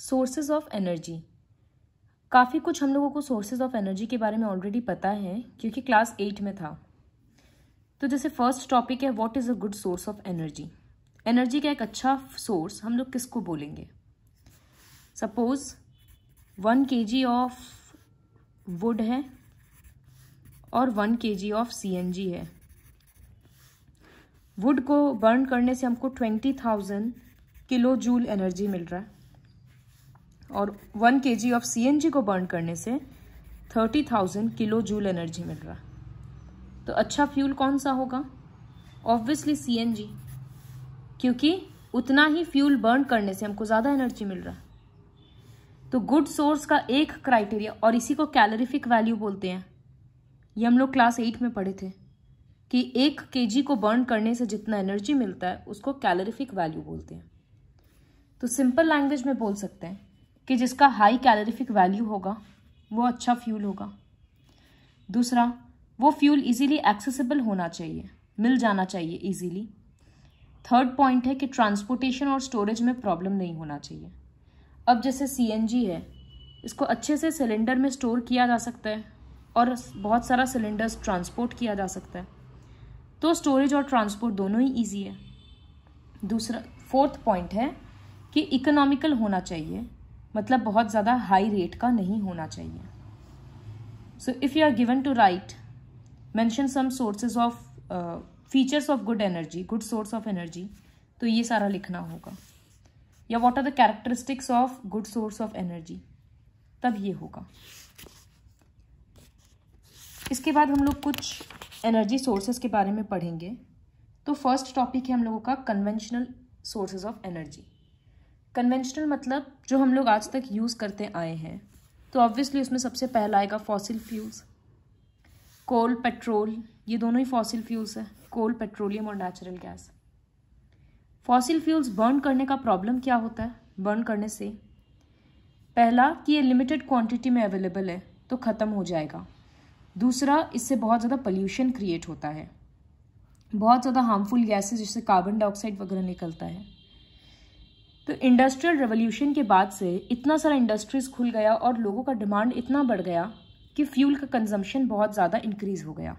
Sources of energy काफ़ी कुछ हम लोगों को सोर्सेज ऑफ एनर्जी के बारे में ऑलरेडी पता है क्योंकि क्लास एट में था तो जैसे फर्स्ट टॉपिक है what is a good source of energy energy का एक अच्छा सोर्स हम लोग किसको बोलेंगे सपोज वन के जी ऑफ वुड है और वन के जी ऑफ सी एन जी है वुड को बर्न करने से हमको twenty thousand kilo joule energy मिल रहा है और वन के जी ऑफ सी एन जी को बर्न करने से thirty thousand kilo joule energy मिल रहा तो अच्छा फ्यूल कौन सा होगा ऑब्वियसली सी एन जी क्योंकि उतना ही फ्यूल बर्न करने से हमको ज़्यादा एनर्जी मिल रहा तो गुड सोर्स का एक क्राइटेरिया और इसी को कैलोरीफिक वैल्यू बोलते हैं ये हम लोग क्लास एट में पढ़े थे कि एक के को बर्न करने से जितना एनर्जी मिलता है उसको कैलोरीफिक वैल्यू बोलते हैं तो सिंपल लैंग्वेज में बोल सकते हैं कि जिसका हाई कैलोरीफिक वैल्यू होगा वो अच्छा फ्यूल होगा दूसरा वो फ्यूल इजीली एक्सेसिबल होना चाहिए मिल जाना चाहिए इजीली थर्ड पॉइंट है कि ट्रांसपोर्टेशन और स्टोरेज में प्रॉब्लम नहीं होना चाहिए अब जैसे सी है इसको अच्छे से सिलेंडर में स्टोर किया जा सकता है और बहुत सारा सिलेंडर्स ट्रांसपोर्ट किया जा सकता है तो स्टोरेज और ट्रांसपोर्ट दोनों ही ईजी है दूसरा फोर्थ पॉइंट है कि इकोनॉमिकल होना चाहिए मतलब बहुत ज़्यादा हाई रेट का नहीं होना चाहिए so if you are given to write mention some sources of features of good energy good source of energy तो ये सारा लिखना होगा या what are the characteristics of good source of energy तब ये होगा इसके बाद हम लोग कुछ एनर्जी सोर्सेज के बारे में पढ़ेंगे तो फर्स्ट टॉपिक है हम लोगों का conventional sources of energy conventional मतलब जो हम लोग आज तक यूज़ करते आए हैं तो ऑब्वियसली उसमें सबसे पहला आएगा फॉसिल फ्यूल्स कोल पेट्रोल ये दोनों ही फॉसिल फ्यूल्स हैं कोल पेट्रोलियम और natural gas fossil fuels burn करने का प्रॉब्लम क्या होता है बर्न करने से पहला कि ये लिमिटेड क्वांटिटी में अवेलेबल है तो ख़त्म हो जाएगा दूसरा इससे बहुत ज़्यादा पोल्यूशन क्रिएट होता है बहुत ज़्यादा हार्मफुल गैसेज जिससे कार्बन डाइऑक्साइड वगैरह निकलता है तो इंडस्ट्रियल रेवोल्यूशन के बाद से इतना सारा इंडस्ट्रीज़ खुल गया और लोगों का डिमांड इतना बढ़ गया कि फ्यूल का कंजम्पशन बहुत ज़्यादा इंक्रीज़ हो गया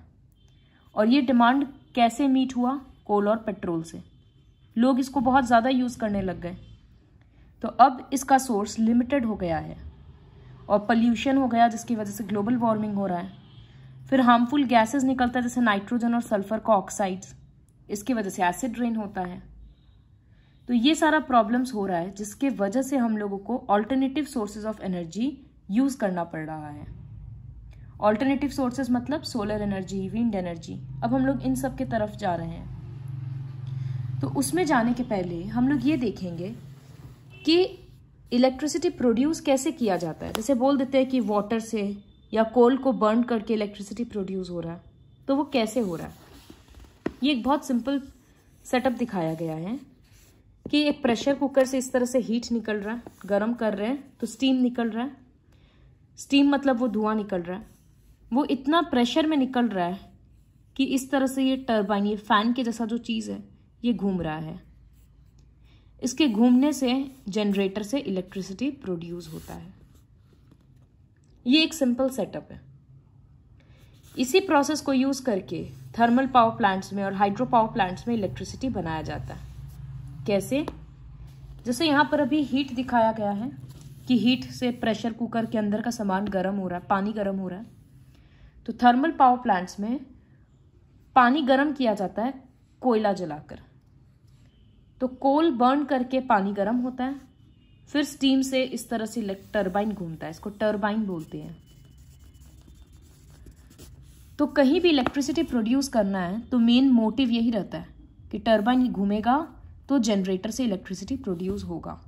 और ये डिमांड कैसे मीट हुआ कोल और पेट्रोल से लोग इसको बहुत ज़्यादा यूज़ करने लग गए तो अब इसका सोर्स लिमिटेड हो गया है और पल्यूशन हो गया जिसकी वजह से ग्लोबल वार्मिंग हो रहा है फिर हार्मफुल गैसेस निकलता है जैसे नाइट्रोजन और सल्फर का ऑक्साइड्स इसकी वजह से एसिड रेन होता है तो ये सारा प्रॉब्लम्स हो रहा है जिसके वजह से हम लोगों को alternative sources of energy use करना पड़ रहा है ऑल्टरनेटिव सोर्सेज मतलब सोलर एनर्जी विंड एनर्जी अब हम लोग इन सब के तरफ जा रहे हैं तो उसमें जाने के पहले हम लोग ये देखेंगे कि इलेक्ट्रिसिटी प्रोड्यूस कैसे किया जाता है जैसे बोल देते हैं कि वाटर से या कोल को बर्न करके इलेक्ट्रिसिटी प्रोड्यूस हो रहा है तो वो कैसे हो रहा है ये एक बहुत सिंपल सेटअप दिखाया गया है कि एक प्रेशर कुकर से इस तरह से हीट निकल रहा है गर्म कर रहे हैं तो स्टीम निकल रहा है स्टीम मतलब वो धुआं निकल रहा है वो इतना प्रेशर में निकल रहा है कि इस तरह से ये टर्बाइन ये फ़ैन के जैसा जो चीज़ है ये घूम रहा है इसके घूमने से जनरेटर से इलेक्ट्रिसिटी प्रोड्यूस होता है ये एक सिंपल सेटअप है इसी प्रोसेस को यूज़ करके थर्मल पावर प्लांट्स में और हाइड्रो पावर प्लांट्स में इलेक्ट्रिसिटी बनाया जाता है कैसे जैसे यहाँ पर अभी हीट दिखाया गया है कि हीट से प्रेशर कुकर के अंदर का सामान गर्म हो रहा है पानी गर्म हो रहा है तो थर्मल पावर प्लांट्स में पानी गर्म किया जाता है कोयला जलाकर तो कोल बर्न करके पानी गर्म होता है फिर स्टीम से इस तरह से टर्बाइन घूमता है इसको टर्बाइन बोलते हैं तो कहीं भी इलेक्ट्रिसिटी प्रोड्यूस करना है तो मेन मोटिव यही रहता है कि टर्बाइन घूमेगा तो जनरेटर से इलेक्ट्रिसिटी प्रोड्यूस होगा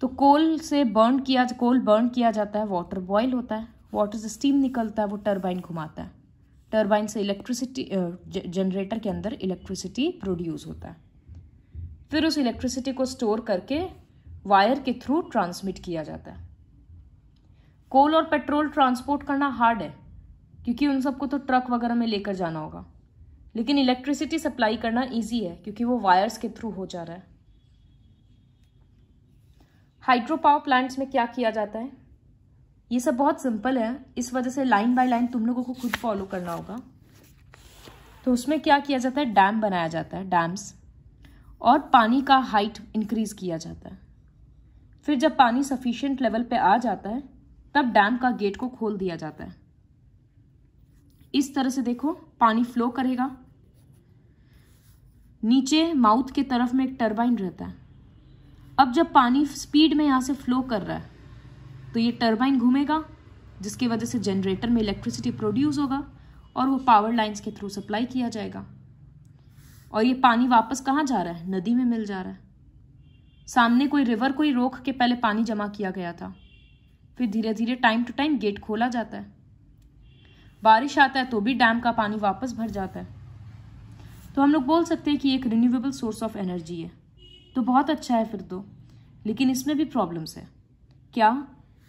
तो कोल से बर्न किया कोल बर्न किया जाता है वाटर बॉयल होता है वाटर से स्टीम निकलता है वो टर्बाइन घुमाता है टर्बाइन से इलेक्ट्रिसिटी जनरेटर के अंदर इलेक्ट्रिसिटी प्रोड्यूस होता है फिर उस इलेक्ट्रिसिटी को स्टोर करके वायर के थ्रू ट्रांसमिट किया जाता है कोल और पेट्रोल ट्रांसपोर्ट करना हार्ड है क्योंकि उन सबको तो ट्रक वगैरह में लेकर जाना होगा लेकिन इलेक्ट्रिसिटी सप्लाई करना इजी है क्योंकि वो वायर्स के थ्रू हो जा रहा है हाइड्रो पावर प्लांट्स में क्या किया जाता है ये सब बहुत सिंपल है इस वजह से लाइन बाय लाइन तुम लोगों को खुद फॉलो करना होगा तो उसमें क्या किया जाता है डैम बनाया जाता है डैम्स और पानी का हाइट इंक्रीज किया जाता है फिर जब पानी सफिशियंट लेवल पे आ जाता है तब डैम का गेट को खोल दिया जाता है इस तरह से देखो पानी फ्लो करेगा नीचे माउथ के तरफ में एक टर्बाइन रहता है अब जब पानी स्पीड में यहाँ से फ्लो कर रहा है तो ये टर्बाइन घूमेगा जिसकी वजह से जनरेटर में इलेक्ट्रिसिटी प्रोड्यूस होगा और वो पावर लाइंस के थ्रू सप्लाई किया जाएगा और ये पानी वापस कहाँ जा रहा है नदी में मिल जा रहा है सामने कोई रिवर कोई रोक के पहले पानी जमा किया गया था फिर धीरे धीरे टाइम टू टाइम गेट खोला जाता है बारिश आता है तो भी डैम का पानी वापस भर जाता है तो हम लोग बोल सकते हैं कि एक रिन्यूएबल सोर्स ऑफ एनर्जी है तो बहुत अच्छा है फिर तो लेकिन इसमें भी प्रॉब्लम्स है क्या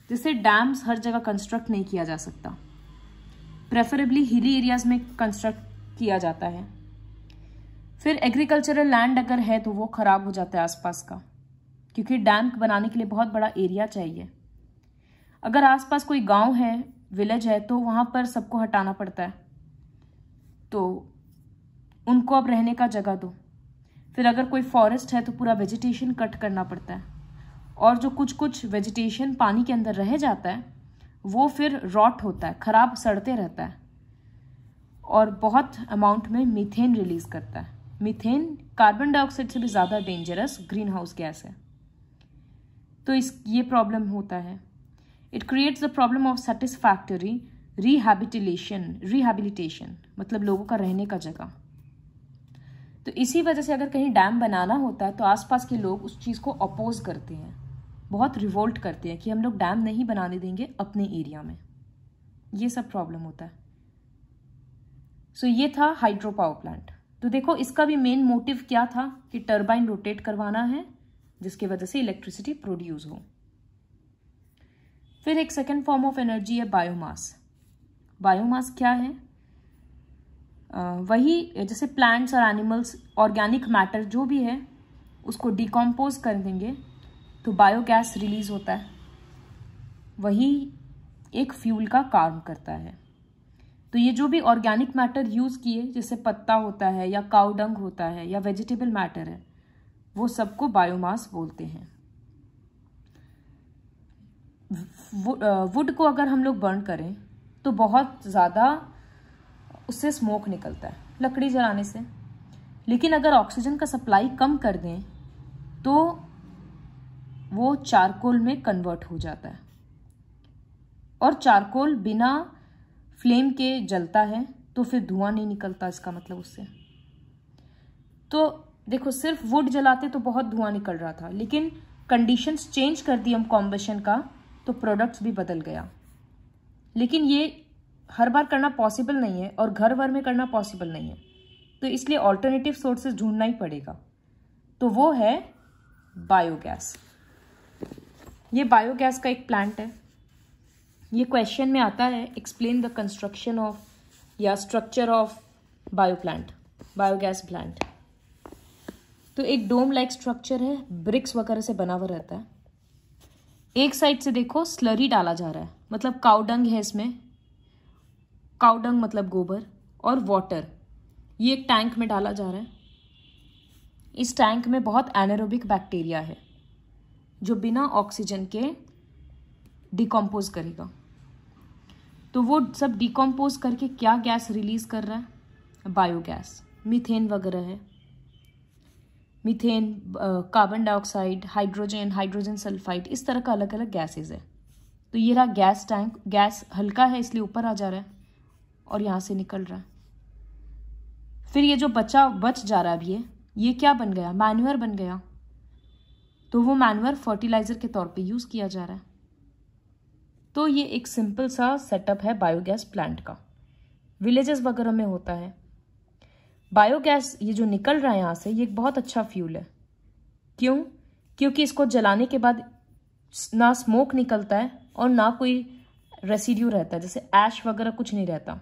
जैसे डैम्स हर जगह कंस्ट्रक्ट नहीं किया जा सकता प्रेफरेबली हिली एरियाज में कंस्ट्रक्ट किया जाता है फिर एग्रीकल्चरल लैंड अगर है तो वो ख़राब हो जाता है आसपास का क्योंकि डैम बनाने के लिए बहुत बड़ा एरिया चाहिए अगर आसपास कोई गांव है विलेज है तो वहाँ पर सबको हटाना पड़ता है तो उनको अब रहने का जगह दो फिर अगर कोई फॉरेस्ट है तो पूरा वेजिटेशन कट करना पड़ता है और जो कुछ कुछ वेजिटेशन पानी के अंदर रह जाता है वो फिर रॉट होता है ख़राब सड़ते रहता है और बहुत अमाउंट में मीथेन रिलीज़ करता है मीथेन कार्बन डाइऑक्साइड से भी ज़्यादा डेंजरस ग्रीन हाउस गैस है तो इस ये प्रॉब्लम होता है it creates the problem of satisfactory rehabitation rehabilitation मतलब लोगों का रहने का जगह तो इसी वजह से अगर कहीं डैम बनाना होता है तो आसपास के लोग उस चीज़ को अपोज करते हैं बहुत रिवोल्ट करते हैं कि हम लोग डैम नहीं बनाने देंगे अपने एरिया में ये सब प्रॉब्लम होता है सो so, ये था हाइड्रो पावर प्लांट तो देखो इसका भी मेन मोटिव क्या था कि टर्बाइन रोटेट करवाना है जिसकी वजह से इलेक्ट्रिसिटी प्रोड्यूस हो फिर एक सेकेंड फॉर्म ऑफ एनर्जी है बायोमास बायोमास क्या है वही जैसे प्लांट्स और एनिमल्स ऑर्गेनिक मैटर जो भी है उसको डिकम्पोज कर देंगे तो बायोगैस रिलीज़ होता है वही एक फ्यूल का काम करता है तो ये जो भी ऑर्गेनिक मैटर यूज़ किए जैसे पत्ता होता है या काउडंग होता है या वेजिटेबल मैटर है वो सबको बायोमास बोलते हैं वुड को अगर हम लोग बर्न करें तो बहुत ज़्यादा उससे स्मोक निकलता है लकड़ी जलाने से लेकिन अगर ऑक्सीजन का सप्लाई कम कर दें तो वो चारकोल में कन्वर्ट हो जाता है और चारकोल बिना फ्लेम के जलता है तो फिर धुआं नहीं निकलता इसका मतलब उससे तो देखो सिर्फ वुड जलाते तो बहुत धुआं निकल रहा था लेकिन कंडीशंस चेंज कर दी हम कॉम्बेशन का तो प्रोडक्ट्स भी बदल गया लेकिन ये हर बार करना पॉसिबल नहीं है और घर भर में करना पॉसिबल नहीं है तो इसलिए ऑल्टरनेटिव सोर्सेज ढूंढना ही पड़ेगा तो वो है बायोगैस ये बायोगैस का एक प्लांट है ये क्वेश्चन में आता है एक्सप्लेन द कंस्ट्रक्शन ऑफ या structure of bio plant biogas plant तो एक डोम लाइक स्ट्रक्चर है ब्रिक्स वगैरह से बना हुआ रहता है एक साइड से देखो स्लरी डाला जा रहा है मतलब काउडंग है इसमें काउडंग मतलब गोबर और वाटर ये एक टैंक में डाला जा रहा है इस टैंक में बहुत एनारोबिक बैक्टीरिया है जो बिना ऑक्सीजन के डिकम्पोज करेगा तो वो सब डिकम्पोज करके क्या गैस रिलीज़ कर रहा है बायोगैस मीथेन वगैरह है methane carbon dioxide hydrogen hydrogen sulphide इस तरह का अलग अलग गैसेज है तो ये रहा गैस टैंक गैस हल्का है इसलिए ऊपर आ जा रहा है और यहाँ से निकल रहा है फिर ये जो बच्चा बच जा रहा है ये क्या बन गया मैनुअर बन गया तो वो मैनुअर फर्टिलाइज़र के तौर पे यूज़ किया जा रहा है तो ये एक सिंपल सा सेटअप है बायोगैस प्लांट का विलेजेस वगैरह में होता है बायोगैस ये जो निकल रहा है यहाँ से ये एक बहुत अच्छा फ्यूल है क्यों क्योंकि इसको जलाने के बाद ना स्मोक निकलता है और ना कोई रेसिड्यू रहता है जैसे ऐश वगैरह कुछ नहीं रहता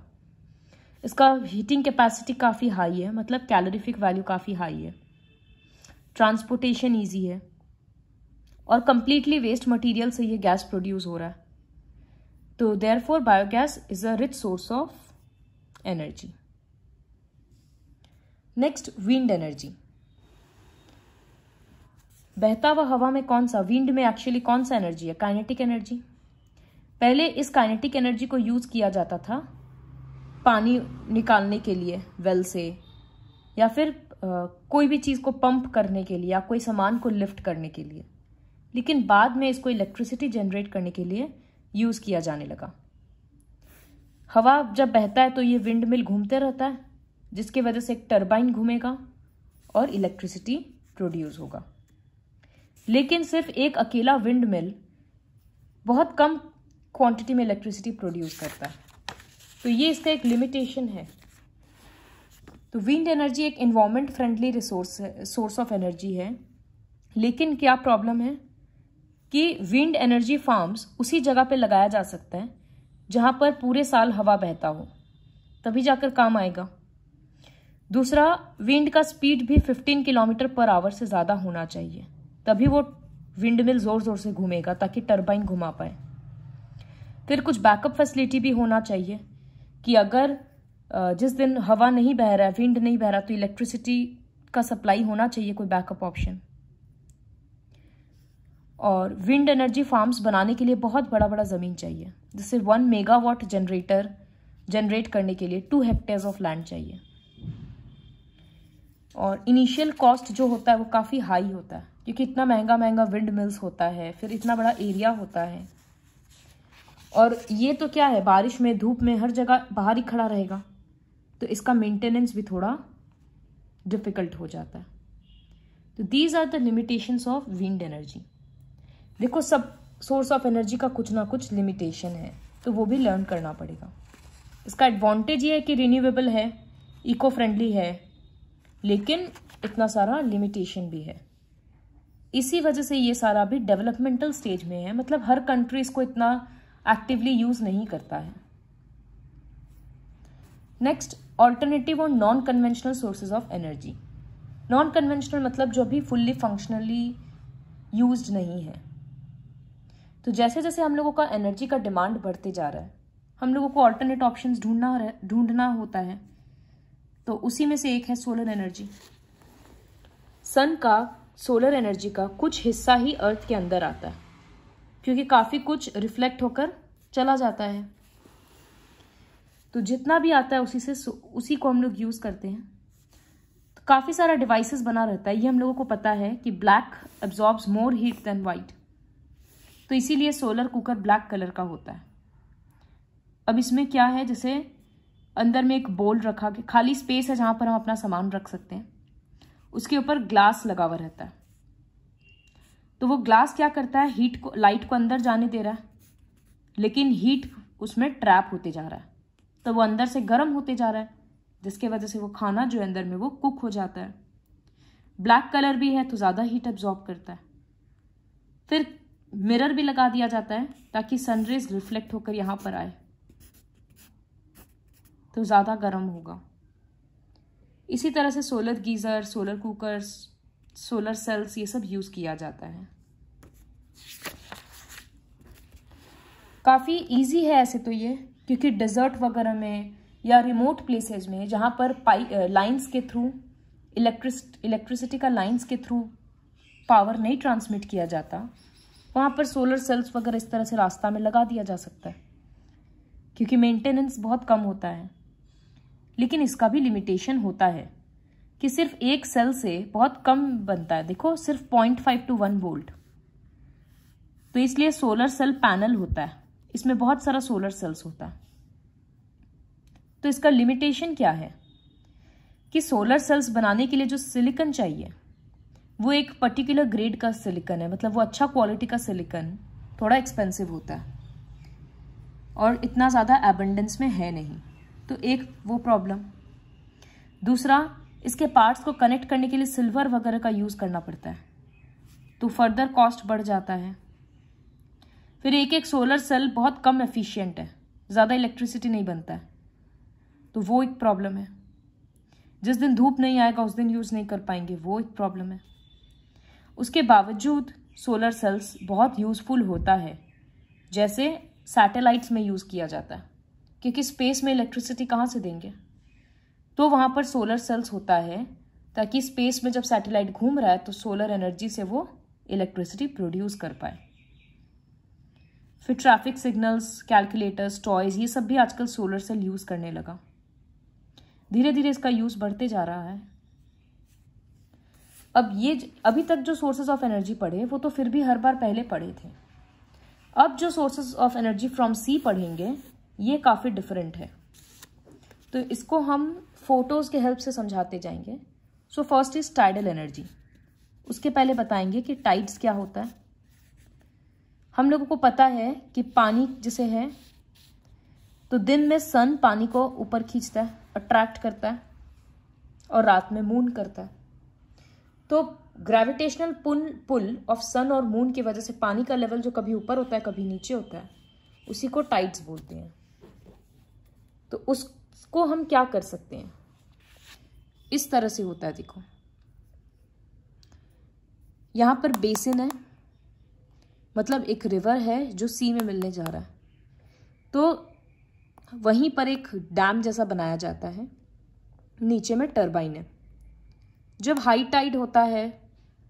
इसका हीटिंग कैपेसिटी काफ़ी हाई है मतलब कैलोरीफिक वैल्यू काफ़ी हाई है ट्रांसपोर्टेशन ईजी है और कम्प्लीटली वेस्ट मटीरियल से यह गैस प्रोड्यूस हो रहा है तो therefore biogas is a rich source of energy next wind energy बहता हुआ हवा में कौन सा विंड में एक्चुअली कौन सा एनर्जी है काइनेटिक एनर्जी पहले इस काइनेटिक एनर्जी को यूज किया जाता था पानी निकालने के लिए वेल से या फिर कोई भी चीज़ को पंप करने के लिए या कोई सामान को लिफ्ट करने के लिए लेकिन बाद में इसको इलेक्ट्रिसिटी जनरेट करने के लिए यूज़ किया जाने लगा हवा जब बहता है तो ये विंड मिल घूमते रहता है जिसके वजह से एक टर्बाइन घूमेगा और इलेक्ट्रिसिटी प्रोड्यूस होगा लेकिन सिर्फ एक अकेला विंड मिल बहुत कम क्वांटिटी में इलेक्ट्रिसिटी प्रोड्यूस करता है तो ये इसका एक लिमिटेशन है तो विंड एनर्जी एक इन्वामेंट फ्रेंडली रिसोर्स है सोर्स ऑफ एनर्जी है लेकिन क्या प्रॉब्लम है कि विंड एनर्जी फार्म्स उसी जगह पे लगाया जा सकता है जहाँ पर पूरे साल हवा बहता हो तभी जाकर काम आएगा दूसरा विंड का स्पीड भी 15 किलोमीटर पर आवर से ज़्यादा होना चाहिए तभी वो विंड मिल ज़ोर ज़ोर से घूमेगा ताकि टर्बाइन घुमा पाए फिर कुछ बैकअप फैसिलिटी भी होना चाहिए कि अगर जिस दिन हवा नहीं बह रहा है विंड नहीं बह रहा तो इलेक्ट्रिसिटी का सप्लाई होना चाहिए कोई बैकअप ऑप्शन और विंड एनर्जी फार्म्स बनाने के लिए बहुत बड़ा बड़ा ज़मीन चाहिए जिससे वन मेगावाट जनरेटर जनरेट करने के लिए टू हेक्टेयर्स ऑफ लैंड चाहिए और इनिशियल कॉस्ट जो होता है वो काफ़ी हाई होता है क्योंकि इतना महंगा महंगा विंड मिल्स होता है फिर इतना बड़ा एरिया होता है और ये तो क्या है बारिश में धूप में हर जगह बाहर ही खड़ा रहेगा तो इसका मेंटेनेंस भी थोड़ा डिफ़िकल्ट हो जाता है तो these are the limitations of wind energy देखो सब सोर्स ऑफ एनर्जी का कुछ ना कुछ लिमिटेशन है तो वो भी लर्न करना पड़ेगा इसका एडवांटेज ये है कि रिन्यूएबल है इको फ्रेंडली है लेकिन इतना सारा लिमिटेशन भी है इसी वजह से ये सारा भी डेवलपमेंटल स्टेज में है मतलब हर कंट्री इसको इतना एक्टिवली यूज नहीं करता है नेक्स्ट ऑल्टरनेटिव और non conventional sources of energy non conventional मतलब जो भी फुल्ली फंक्शनली यूज नहीं है तो जैसे जैसे हम लोगों का एनर्जी का डिमांड बढ़ते जा रहा है हम लोगों को ऑल्टरनेट ऑप्शन ढूंढना ढूंढना होता है तो उसी में से एक है सोलर एनर्जी सन का सोलर एनर्जी का कुछ हिस्सा ही अर्थ के अंदर आता है क्योंकि काफ़ी कुछ रिफ्लेक्ट होकर चला जाता है तो जितना भी आता है उसी से उसी को हम लोग यूज़ करते हैं तो काफ़ी सारा डिवाइसेस बना रहता है ये हम लोगों को पता है कि black absorbs more heat than white तो इसीलिए सोलर कुकर ब्लैक कलर का होता है अब इसमें क्या है जैसे अंदर में एक बोल रखा खाली स्पेस है जहाँ पर हम अपना सामान रख सकते हैं उसके ऊपर ग्लास लगा हुआ रहता है तो वो ग्लास क्या करता है हीट को लाइट को अंदर जाने दे रहा है लेकिन हीट उसमें ट्रैप होते जा रहा है तो वो अंदर से गर्म होते जा रहा है जिसके वजह से वो खाना जो अंदर में वो कुक हो जाता है ब्लैक कलर भी है तो ज़्यादा हीट एब्जॉर्ब करता है फिर मिरर भी लगा दिया जाता है ताकि सनरेज रिफ्लेक्ट होकर यहाँ पर आए तो ज़्यादा गर्म होगा इसी तरह से solar geyser solar cookers solar cells ये सब यूज़ किया जाता है काफ़ी इजी है ऐसे तो ये क्योंकि डेजर्ट वगैरह में या रिमोट प्लेसेज में जहाँ पर पाइप लाइंस के थ्रू इलेक्ट्रिस इलेक्ट्रिसिटी का लाइंस के थ्रू पावर नहीं ट्रांसमिट किया जाता वहाँ पर सोलर सेल्स वगैरह इस तरह से रास्ता में लगा दिया जा सकता है क्योंकि मेंटेनेंस बहुत कम होता है लेकिन इसका भी लिमिटेशन होता है कि सिर्फ एक सेल से बहुत कम बनता है देखो सिर्फ point five to one volt तो इसलिए सोलर सेल पैनल होता है इसमें बहुत सारा सोलर सेल्स होता है तो इसका लिमिटेशन क्या है कि सोलर सेल्स बनाने के लिए जो सिलिकन चाहिए वो एक पर्टिकुलर ग्रेड का सिलिकन है मतलब वो अच्छा क्वालिटी का सिलिकन थोड़ा एक्सपेंसिव होता है और इतना ज़्यादा एबंडेंस में है नहीं तो एक वो प्रॉब्लम दूसरा इसके पार्ट्स को कनेक्ट करने के लिए सिल्वर वगैरह का यूज़ करना पड़ता है तो फर्दर कॉस्ट बढ़ जाता है फिर एक एक सोलर सेल बहुत कम एफिशिएंट है ज़्यादा इलेक्ट्रिसिटी नहीं बनता है तो वो एक प्रॉब्लम है जिस दिन धूप नहीं आएगा उस दिन यूज़ नहीं कर पाएंगे वो एक प्रॉब्लम है उसके बावजूद सोलर सेल्स बहुत यूज़फुल होता है जैसे सैटेलाइट्स में यूज़ किया जाता है क्योंकि स्पेस में इलेक्ट्रिसिटी कहाँ से देंगे तो वहाँ पर सोलर सेल्स होता है ताकि स्पेस में जब सैटेलाइट घूम रहा है तो सोलर एनर्जी से वो इलेक्ट्रिसिटी प्रोड्यूस कर पाए फिर ट्रैफिक सिग्नल्स कैलकुलेटर्स टॉयज ये सब भी आजकल सोलर सेल यूज़ करने लगा धीरे धीरे इसका यूज़ बढ़ते जा रहा है अब ये अभी तक जो सोर्सेज ऑफ एनर्जी पढ़े वो तो फिर भी हर बार पहले पढ़े थे अब जो sources of energy from sea पढ़ेंगे ये काफ़ी डिफरेंट है तो इसको हम फोटोज़ के हेल्प से समझाते जाएंगे so first is tidal energy उसके पहले बताएंगे कि टाइड्स क्या होता है हम लोगों को पता है कि पानी जिसे है तो दिन में सन पानी को ऊपर खींचता है अट्रैक्ट करता है और रात में मून करता है तो ग्रेविटेशनल पुल पुल ऑफ सन और मून की वजह से पानी का लेवल जो कभी ऊपर होता है कभी नीचे होता है उसी को टाइड्स बोलते हैं तो उस इसको हम क्या कर सकते हैं इस तरह से होता है देखो यहाँ पर बेसिन है मतलब एक रिवर है जो सी में मिलने जा रहा है तो वहीं पर एक डैम जैसा बनाया जाता है नीचे में टर्बाइन है जब हाई टाइड होता है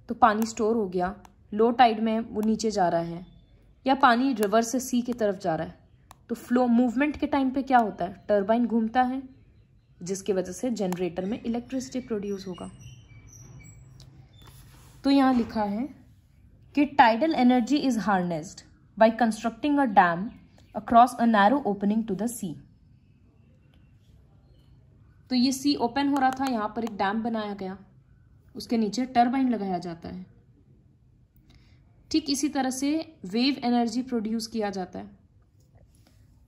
तो पानी स्टोर हो गया लो टाइड में वो नीचे जा रहा है या पानी रिवर से सी की तरफ जा रहा है तो फ्लो मूवमेंट के टाइम पे क्या होता है टर्बाइन घूमता है जिसकी वजह से जनरेटर में इलेक्ट्रिसिटी प्रोड्यूस होगा तो यहाँ लिखा है कि tidal energy is harnessed by constructing a dam across a narrow opening to the sea तो ये सी ओपन हो रहा था यहाँ पर एक डैम बनाया गया उसके नीचे टर्बाइन लगाया जाता है ठीक इसी तरह से वेव एनर्जी प्रोड्यूस किया जाता है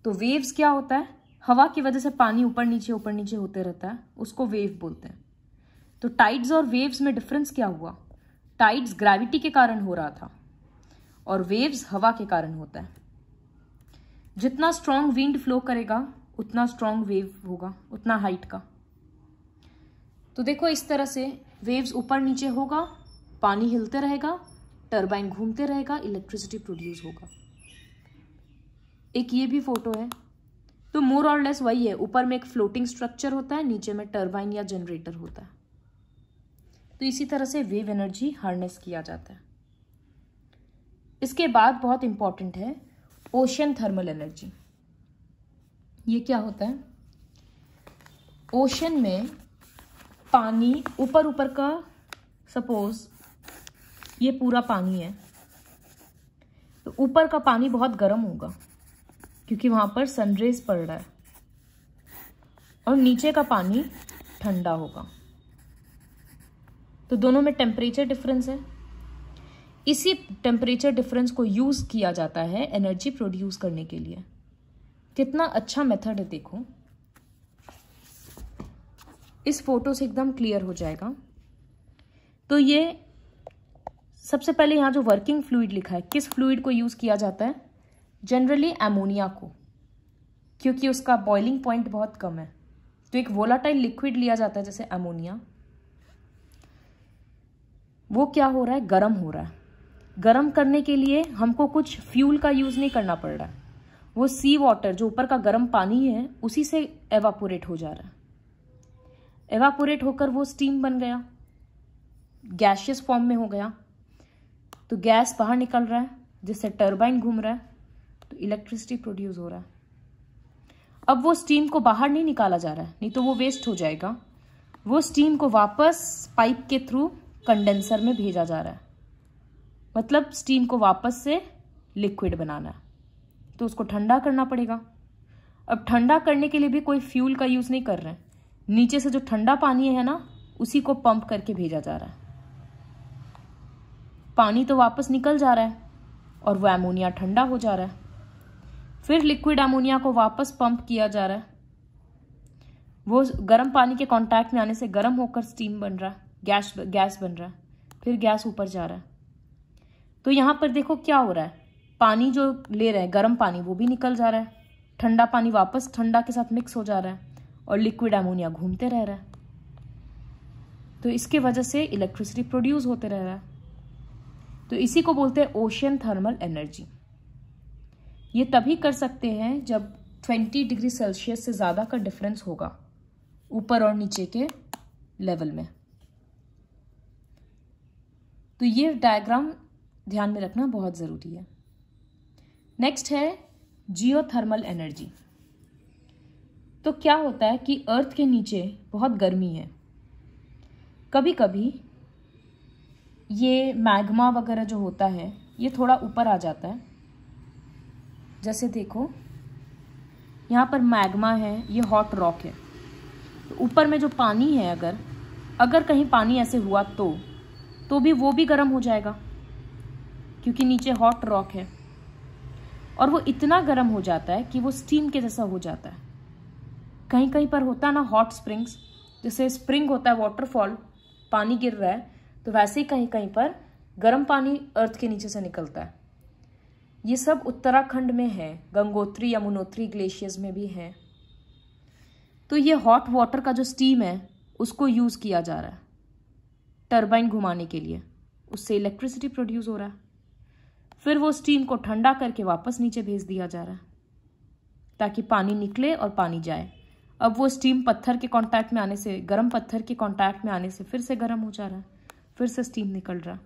तो वेव्स क्या होता है हवा की वजह से पानी ऊपर नीचे ऊपर नीचे होते रहता है उसको वेव बोलते हैं तो टाइड्स और वेव्स में डिफरेंस क्या हुआ टाइड्स ग्रेविटी के कारण हो रहा था और वेव्स हवा के कारण होता है जितना स्ट्रांग विंड फ्लो करेगा उतना स्ट्रांग वेव होगा उतना हाइट का तो देखो इस तरह से वेव्स ऊपर नीचे होगा पानी हिलते रहेगा टर्बाइन घूमते रहेगा इलेक्ट्रिसिटी प्रोड्यूस होगा एक ये भी फोटो है तो मोर और लेस वही है ऊपर में एक फ्लोटिंग स्ट्रक्चर होता है नीचे में टर्बाइन या जनरेटर होता है तो इसी तरह से वेव एनर्जी हार्नेस किया जाता है इसके बाद बहुत इंपॉर्टेंट है ओशन थर्मल एनर्जी ये क्या होता है ओशन में पानी ऊपर ऊपर का सपोज ये पूरा पानी है तो ऊपर का पानी बहुत गर्म होगा क्योंकि वहां पर सनरेज पड़ रहा है और नीचे का पानी ठंडा होगा तो दोनों में टेम्परेचर डिफरेंस है इसी टेम्परेचर डिफरेंस को यूज़ किया जाता है एनर्जी प्रोड्यूस करने के लिए कितना अच्छा मेथड है देखो इस फोटो से एकदम क्लियर हो जाएगा तो ये सबसे पहले यहां जो वर्किंग फ्लूड लिखा है किस फ्लूड को यूज़ किया जाता है जनरली एमोनिया को क्योंकि उसका बॉइलिंग पॉइंट बहुत कम है तो एक वोलाटाइल लिक्विड लिया जाता है जैसे अमोनिया वो क्या हो रहा है गर्म हो रहा है गर्म करने के लिए हमको कुछ फ्यूल का यूज़ नहीं करना पड़ रहा है वो सी वाटर जो ऊपर का गर्म पानी है उसी से एवापोरेट हो जा रहा है एवापोरेट होकर वो स्टीम बन गया गैशियस फॉर्म में हो गया तो गैस बाहर निकल रहा है जिससे टर्बाइन घूम रहा है तो इलेक्ट्रिसिटी प्रोड्यूस हो रहा है अब वो स्टीम को बाहर नहीं निकाला जा रहा है नहीं तो वो वेस्ट हो जाएगा वो स्टीम को वापस पाइप के थ्रू कंडेंसर में भेजा जा रहा है मतलब स्टीम को वापस से लिक्विड बनाना है तो उसको ठंडा करना पड़ेगा अब ठंडा करने के लिए भी कोई फ्यूल का यूज़ नहीं कर रहे हैं नीचे से जो ठंडा पानी है ना उसी को पंप करके भेजा जा रहा है पानी तो वापस निकल जा रहा है और वो एमोनिया ठंडा हो जा रहा है फिर लिक्विड अमोनिया को वापस पंप किया जा रहा है वो गर्म पानी के कांटेक्ट में आने से गर्म होकर स्टीम बन रहा है गैस गैस बन रहा है फिर गैस ऊपर जा रहा है तो यहाँ पर देखो क्या हो रहा है पानी जो ले रहे हैं गर्म पानी वो भी निकल जा रहा है ठंडा पानी वापस ठंडा के साथ मिक्स हो जा रहा है और लिक्विड अमोनिया घूमते रह रहा है तो इसके वजह से इलेक्ट्रिसिटी प्रोड्यूस होते रह रहा है तो इसी को बोलते हैं ओशियन थर्मल एनर्जी ये तभी कर सकते हैं जब 20 डिग्री सेल्सियस से ज़्यादा का डिफरेंस होगा ऊपर और नीचे के लेवल में तो ये डायग्राम ध्यान में रखना बहुत ज़रूरी है नेक्स्ट है जियोथर्मल एनर्जी तो क्या होता है कि अर्थ के नीचे बहुत गर्मी है कभी कभी ये मैग्मा वगैरह जो होता है ये थोड़ा ऊपर आ जाता है जैसे देखो यहाँ पर मैग्मा है ये हॉट रॉक है ऊपर में जो पानी है अगर अगर कहीं पानी ऐसे हुआ तो तो भी वो भी गर्म हो जाएगा क्योंकि नीचे हॉट रॉक है और वो इतना गर्म हो जाता है कि वो स्टीम के जैसा हो जाता है कहीं कहीं पर होता है ना हॉट स्प्रिंग्स जैसे स्प्रिंग होता है वाटरफॉल पानी गिर रहा है तो वैसे ही कहीं कहीं पर गर्म पानी अर्थ के नीचे से निकलता है ये सब उत्तराखंड में है गंगोत्री यमुनोत्री ग्लेशियर्स में भी हैं तो ये हॉट वाटर का जो स्टीम है उसको यूज़ किया जा रहा है टर्बाइन घुमाने के लिए उससे इलेक्ट्रिसिटी प्रोड्यूस हो रहा है फिर वो स्टीम को ठंडा करके वापस नीचे भेज दिया जा रहा है ताकि पानी निकले और पानी जाए अब वो स्टीम पत्थर के कांटेक्ट में आने से गर्म पत्थर के कांटेक्ट में आने से फिर से गर्म हो जा रहा है फिर से स्टीम निकल रहा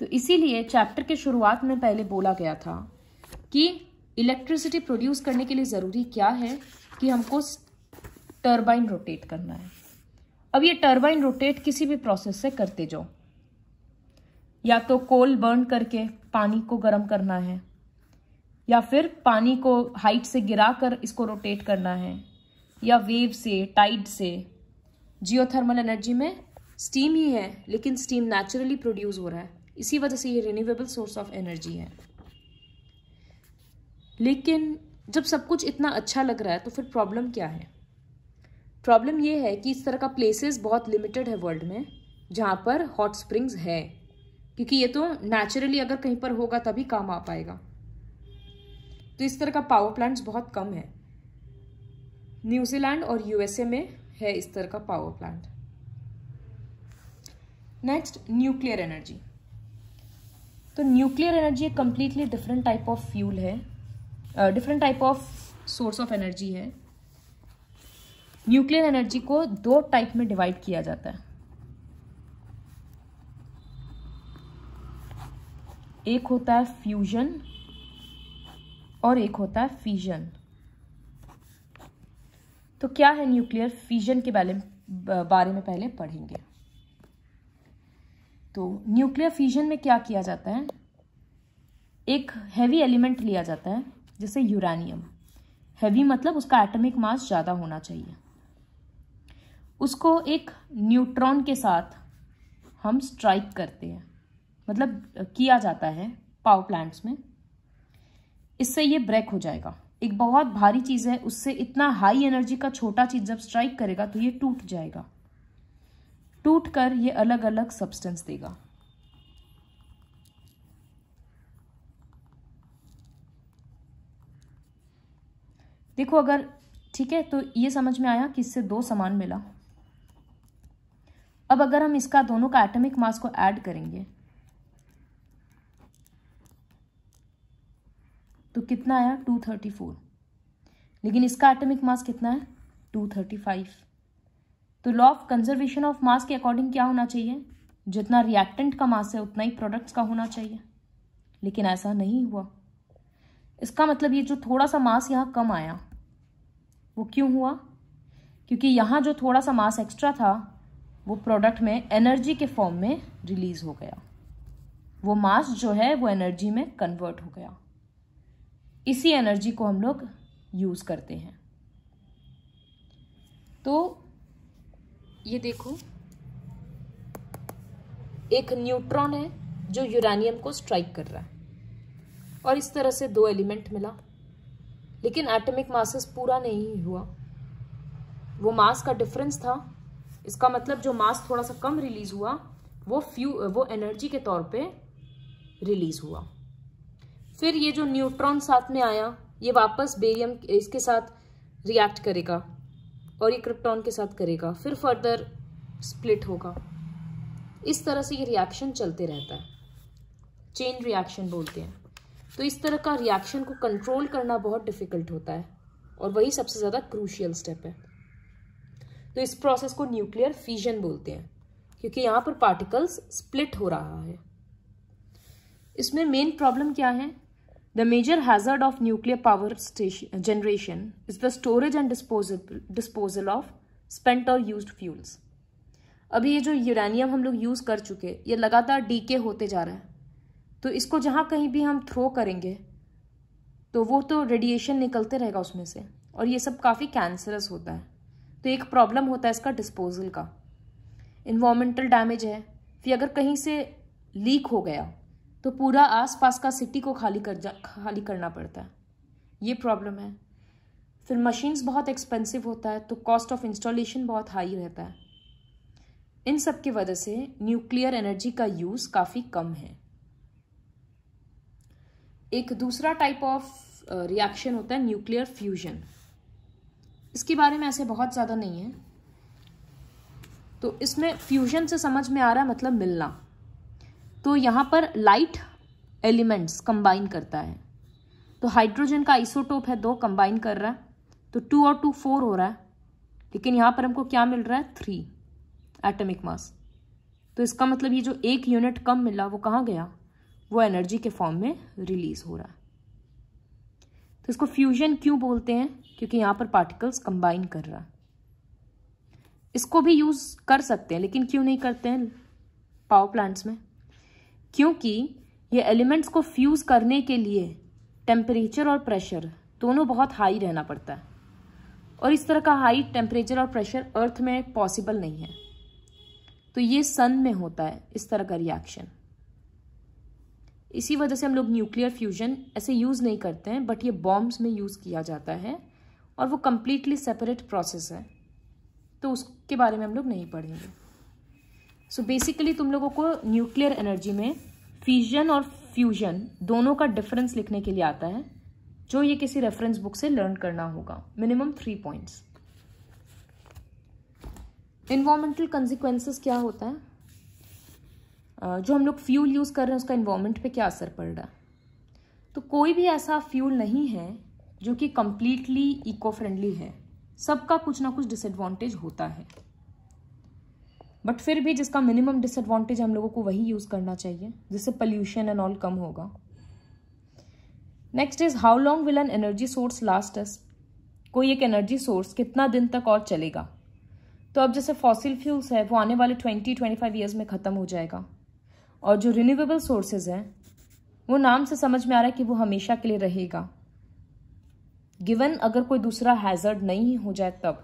तो इसीलिए चैप्टर के शुरुआत में पहले बोला गया था कि इलेक्ट्रिसिटी प्रोड्यूस करने के लिए ज़रूरी क्या है कि हमको टर्बाइन रोटेट करना है अब ये टर्बाइन रोटेट किसी भी प्रोसेस से करते जाओ या तो कोल बर्न करके पानी को गर्म करना है या फिर पानी को हाइट से गिरा कर इसको रोटेट करना है या वेव से टाइड से जियोथर्मल एनर्जी में स्टीम ही है लेकिन स्टीम नेचुरली प्रोड्यूस हो रहा है इसी वजह से ये रिन्यूएबल सोर्स ऑफ एनर्जी है लेकिन जब सब कुछ इतना अच्छा लग रहा है तो फिर प्रॉब्लम क्या है प्रॉब्लम ये है कि इस तरह का प्लेसेस बहुत लिमिटेड है वर्ल्ड में जहाँ पर हॉट स्प्रिंग्स है क्योंकि ये तो नेचुरली अगर कहीं पर होगा तभी काम आ पाएगा तो इस तरह का पावर प्लांट्स बहुत कम है न्यूजीलैंड और यूएसए में है इस तरह का power plant next nuclear energy तो न्यूक्लियर एनर्जी एक completely different type of fuel है different type of source of energy है न्यूक्लियर एनर्जी को दो टाइप में डिवाइड किया जाता है एक होता है फ्यूजन और एक होता है फीजन तो क्या है न्यूक्लियर फीजन के बारे में पहले पढ़ेंगे तो न्यूक्लियर फ्यूजन में क्या किया जाता है एक हैवी एलिमेंट लिया जाता है जैसे यूरानियम हैवी मतलब उसका एटॉमिक मास ज़्यादा होना चाहिए उसको एक न्यूट्रॉन के साथ हम स्ट्राइक करते हैं मतलब किया जाता है पावर प्लांट्स में इससे ये ब्रेक हो जाएगा एक बहुत भारी चीज़ है उससे इतना हाई एनर्जी का छोटा चीज़ जब स्ट्राइक करेगा तो ये टूट जाएगा टूट कर ये अलग अलग सब्सटेंस देगा देखो अगर ठीक है तो ये समझ में आया कि इससे दो समान मिला अब अगर हम इसका दोनों का एटॉमिक मास को ऐड करेंगे तो कितना आया 234 लेकिन इसका एटॉमिक मास कितना है 235 तो law of conservation of mass के अकॉर्डिंग क्या होना चाहिए जितना रिएक्टेंट का मास है उतना ही प्रोडक्ट्स का होना चाहिए लेकिन ऐसा नहीं हुआ इसका मतलब ये जो थोड़ा सा मास यहाँ कम आया वो क्यों हुआ क्योंकि यहाँ जो थोड़ा सा मास एक्स्ट्रा था वो प्रोडक्ट में एनर्जी के फॉर्म में रिलीज हो गया वो मास जो है वो एनर्जी में कन्वर्ट हो गया इसी एनर्जी को हम लोग यूज़ करते हैं तो ये देखो एक न्यूट्रॉन है जो यूरानियम को स्ट्राइक कर रहा है और इस तरह से दो एलिमेंट मिला लेकिन एटॉमिक मासेस पूरा नहीं हुआ वो मास का डिफरेंस था इसका मतलब जो मास थोड़ा सा कम रिलीज हुआ वो फ्यू वो एनर्जी के तौर पे रिलीज हुआ फिर ये जो न्यूट्रॉन साथ में आया ये वापस बेरियम इसके साथ रिएक्ट करेगा और ये क्रिप्टॉन के साथ करेगा फिर फर्दर स्प्लिट होगा इस तरह से ये रिएक्शन चलते रहता है चेन रिएक्शन बोलते हैं तो इस तरह का रिएक्शन को कंट्रोल करना बहुत डिफ़िकल्ट होता है और वही सबसे ज़्यादा क्रूशियल स्टेप है तो इस प्रोसेस को न्यूक्लियर फीजन बोलते हैं क्योंकि यहाँ पर पार्टिकल्स स्प्लिट हो रहा है इसमें मेन प्रॉब्लम क्या है The major hazard of nuclear power station, generation is the storage and disposal, disposal of spent और used fuels. अभी ये जो यूरेनियम हम लोग यूज़ कर चुके ये लगातार डीके होते जा रहा है तो इसको जहाँ कहीं भी हम थ्रो करेंगे तो वो तो रेडिएशन निकलते रहेगा उसमें से और ये सब काफ़ी कैंसरस होता है तो एक प्रॉब्लम होता है इसका डिस्पोजल का इन्वामेंटल डैमेज है फिर अगर कहीं से लीक हो गया तो पूरा आसपास का सिटी को खाली कर जा खाली करना पड़ता है ये प्रॉब्लम है फिर मशीन्स बहुत एक्सपेंसिव होता है तो कॉस्ट ऑफ इंस्टॉलेशन बहुत हाई रहता है इन सब की वजह से न्यूक्लियर एनर्जी का यूज़ काफ़ी कम है एक दूसरा टाइप ऑफ रिएक्शन होता है न्यूक्लियर फ्यूजन इसके बारे में ऐसे बहुत ज़्यादा नहीं है तो इसमें फ्यूजन से समझ में आ रहा है मतलब मिलना तो यहाँ पर लाइट एलिमेंट्स कंबाइन करता है तो हाइड्रोजन का आइसोटोप है दो कंबाइन कर रहा है तो टू और टू फोर हो रहा है लेकिन यहाँ पर हमको क्या मिल रहा है थ्री एटमिक मास तो इसका मतलब ये जो एक यूनिट कम मिला वो कहाँ गया वो एनर्जी के फॉर्म में रिलीज हो रहा है तो इसको फ्यूजन क्यों बोलते हैं क्योंकि यहाँ पर पार्टिकल्स कंबाइन कर रहा है इसको भी यूज़ कर सकते हैं लेकिन क्यों नहीं करते हैं पावर प्लांट्स में क्योंकि ये एलिमेंट्स को फ्यूज़ करने के लिए टेम्परेचर और प्रेशर दोनों बहुत हाई रहना पड़ता है और इस तरह का हाई टेम्परेचर और प्रेशर अर्थ में पॉसिबल नहीं है तो ये सन में होता है इस तरह का रिएक्शन इसी वजह से हम लोग न्यूक्लियर फ्यूजन ऐसे यूज़ नहीं करते हैं बट ये बॉम्ब्स में यूज़ किया जाता है और वो कम्प्लीटली सेपरेट प्रोसेस है तो उसके बारे में हम लोग नहीं पढ़ेंगे सो बेसिकली तुम लोगों को न्यूक्लियर एनर्जी में फ्यूजन और फ्यूजन दोनों का डिफरेंस लिखने के लिए आता है जो ये किसी रेफरेंस बुक से लर्न करना होगा minimum three points environmental consequences क्या होता है जो हम लोग फ्यूल यूज़ कर रहे हैं उसका इन्वामेंट पे क्या असर पड़ रहा है तो कोई भी ऐसा फ्यूल नहीं है जो कि कंप्लीटली इको फ्रेंडली है सबका कुछ ना कुछ डिसएडवांटेज होता है बट फिर भी जिसका मिनिमम डिसएडवांटेज हम लोगों को वही यूज़ करना चाहिए जिससे पल्यूशन एंड ऑल कम होगा next is how long will an energy source last us कोई एक एनर्जी सोर्स कितना दिन तक और चलेगा तो अब जैसे फॉसिल फ्यूल्स है वो आने वाले ट्वेंटी ट्वेंटी फाइव ईयर्स में ख़त्म हो जाएगा और जो रिन्यूएबल सोर्सेज हैं वो नाम से समझ में आ रहा है कि वो हमेशा के लिए रहेगा गिवन अगर कोई दूसरा हैजर्ड नहीं हो जाए तब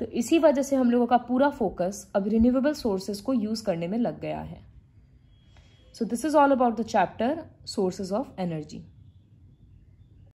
तो इसी वजह से हम लोगों का पूरा फोकस अब रिन्यूएबल सोर्सेज को यूज़ करने में लग गया है so this is all about the chapter sources of energy